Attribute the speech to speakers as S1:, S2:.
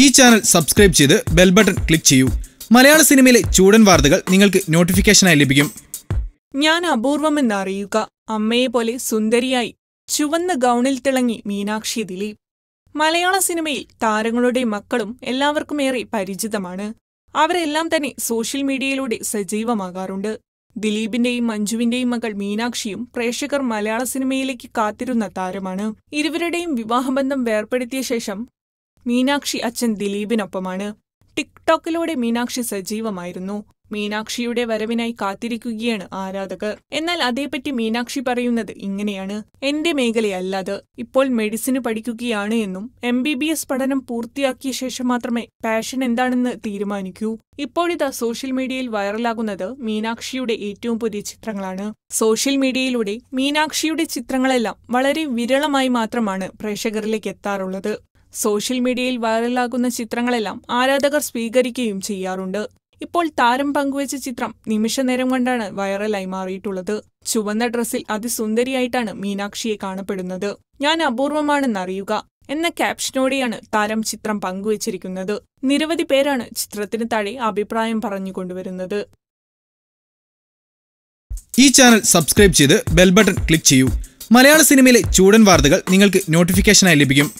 S1: ഈ channel subscribe ചെയ്ത് bell button click ചെയ്യൂ മലയാള സിനിമയിലെ ചൂടൻ വാർത്തകൾ നിങ്ങൾക്ക് നോട്ടിഫിക്കേഷനായി ലഭിക്കും
S2: ഞാൻ അപൂർവം എന്നറിയുക അമ്മയെ പോലെ സുന്ദരിയായി ചുവന്ന ഗൗണിൽ തിളങ്ങി മീനാക്ഷി ദിലീപ് മലയാള സിനിമയിൽ താരങ്ങളുടെ മക്കളും എല്ലാവർക്കും ഏറെ പരിചിതമാണ് അവരെല്ലാം തന്നെ സോഷ്യൽ മീഡിയയിലൂടെ സജീവമാകാറുണ്ട് ദിലീപിന്റെയും മഞ്ജുവിന്റെയും മകൾ മീനാക്ഷിയും പ്രേക്ഷകർ മലയാള സിനിമയിലേക്ക് കാത്തിരുന്ന താരമാണ് ഇരുവരുടെയും വിവാഹബന്ധം വേർപ്പെടുത്തിയ ശേഷം മീനാക്ഷി അച്ഛൻ ദിലീപിനൊപ്പമാണ് ടിക്ടോക്കിലൂടെ മീനാക്ഷി സജീവമായിരുന്നു മീനാക്ഷിയുടെ വരവിനായി കാത്തിരിക്കുകയാണ് ആരാധകർ എന്നാൽ അതേപ്പറ്റി മീനാക്ഷി പറയുന്നത് ഇങ്ങനെയാണ് എന്റെ മേഖലയല്ലാതെ ഇപ്പോൾ മെഡിസിന് പഠിക്കുകയാണ് എന്നും എം ബി ബി എസ് പഠനം പൂർത്തിയാക്കിയ ശേഷം മാത്രമേ പാഷൻ എന്താണെന്ന് തീരുമാനിക്കൂ ഇപ്പോഴിതാ സോഷ്യൽ മീഡിയയിൽ വൈറലാകുന്നത് മീനാക്ഷിയുടെ ഏറ്റവും പുതിയ ചിത്രങ്ങളാണ് സോഷ്യൽ മീഡിയയിലൂടെ മീനാക്ഷിയുടെ ചിത്രങ്ങളെല്ലാം വളരെ വിരളമായി മാത്രമാണ് പ്രേക്ഷകരിലേക്ക് എത്താറുള്ളത് സോഷ്യൽ മീഡിയയിൽ വൈറലാകുന്ന ചിത്രങ്ങളെല്ലാം ആരാധകർ സ്വീകരിക്കുകയും ചെയ്യാറുണ്ട് ഇപ്പോൾ താരം പങ്കുവച്ച ചിത്രം നിമിഷനേരം കൊണ്ടാണ് വൈറലായി മാറിയിട്ടുള്ളത് ചുവന്ന ഡ്രസ്സിൽ അതിസുന്ദരിയായിട്ടാണ് മീനാക്ഷിയെ കാണപ്പെടുന്നത് ഞാൻ അപൂർവമാണെന്നറിയുക എന്ന ക്യാപ്ഷനോടെയാണ് താരം ചിത്രം പങ്കുവച്ചിരിക്കുന്നത് നിരവധി പേരാണ് ചിത്രത്തിന് താഴെ അഭിപ്രായം പറഞ്ഞു കൊണ്ടുവരുന്നത്
S1: ഈ ചാനൽ സബ്സ്ക്രൈബ് ചെയ്ത് ബെൽ ബട്ടൺ ക്ലിക്ക് ചെയ്യൂ മലയാള സിനിമയിലെ ചൂടൻ വാർത്തകൾ നിങ്ങൾക്ക് നോട്ടിഫിക്കേഷനായി ലഭിക്കും